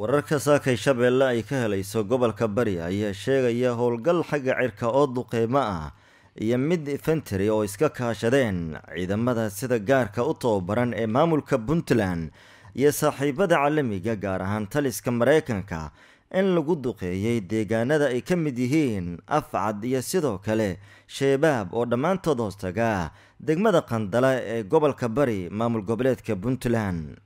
wararka saakay shabeelle ay ka helayso gobolka bari ayaa sheegaya howlgal xagga cirka oo duqeymo ah iyo mid infantary oo iska kaashadeen ciidamada sida gaarka u tababaran ee maamulka puntland iyo saaxiibada caalamiga gaar ahaan taliska maraykanka in lagu duqeeyey deegaanada ay ka mid yihiin afcad iyo sidoo kale sheebaab oo dhammaantood hoostaga degmada qandala ee gobolka bari maamul goboleedka puntland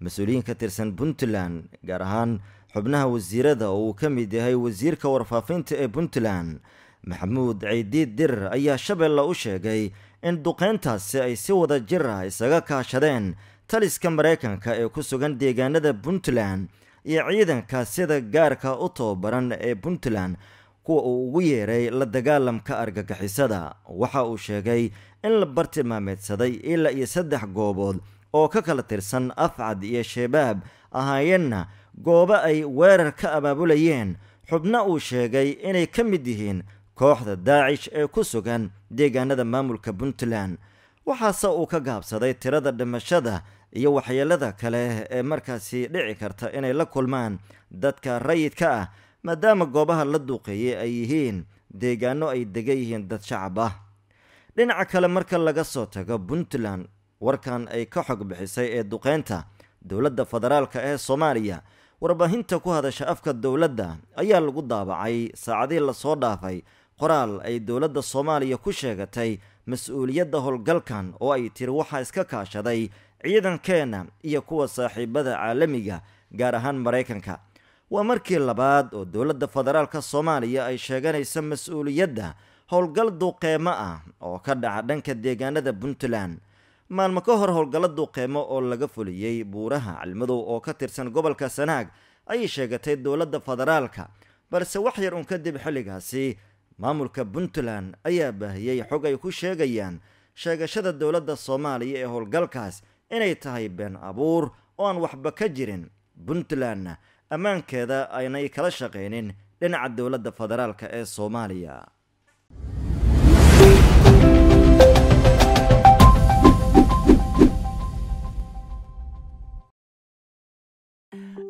mas-uuliyiin ka tirsan puntland gaar ahaan xubnaha wasiirada oo uu ka mid yahay wasiirka warfaafinta ee puntland maxamuud ciidiid dir ayaa shabeella u sheegay in duqeyntaasi ay si wada jir ah isaga kaashadeen taliska maraykanka ee ku sugan deegaanada puntland iyo ciidanka sida gaarka u tababaran ee puntland kuwa uu ugu yeeray la dagaalamka argagixisada waxa uu sheegay in la bartilmaameedsaday ilaa iyo saddex goobood oo ka kala tirsan afcad iyo shabaab ahaayeenna goobo ay weerar ka abaabulayeen xubna uu sheegay inay ka mid yihiin kooxda daacish ee ku sugan deegaanada maamulka puntland waxaase uu ka gaabsaday tirada dhimashada iyo waxyeelada kale ee markaasi dhici karta inay la kulmaan dadka rayidka ah maadaama goobaha la duuqeeyey ay yihiin deegaano ay degan yihiin dad shacab ah dhinaca kale marka laga soo tago puntland warkan ay ka xog bixisay ee duqeynta dowladda federaalk ee soomaaliya warbaahinta ku hadasha afka dowladda ayaa lagu daabacay saacadii lasoo dhaafay qoraal ay dowladda soomaaliya ku sheegatay mas-uuliyadda howlgalkan oo ay tiri waxaa iska kaashaday ciidankeena iyo kuwa saaxiibada caalamiga gaar ahaan maraykanka waa markii labaad oo dowladda federaalk soomaaliya ay sheeganaysa mas-uuliyadda howlgal duqeemo ah oo ka dhaca dhanka deegaanada puntland maalmo ka hor howlgalla duuqeemo oo laga fuliyey buuraha calmadow oo ka tirsan gobolka sanaag ayay sheegatay dowladda federaalka balse wax yar un kadib xilligaasi maamulka puntland ayaa baahiyey xog ay ku sheegayaan sheegashada dowladda soomaaliya ee howlgalkaas inay tahay been abuur oo aan waxba ka jirin puntlandna ammaankeeda aynay kala shaqaynin dhinaca dowladda federaalka ee soomaaliya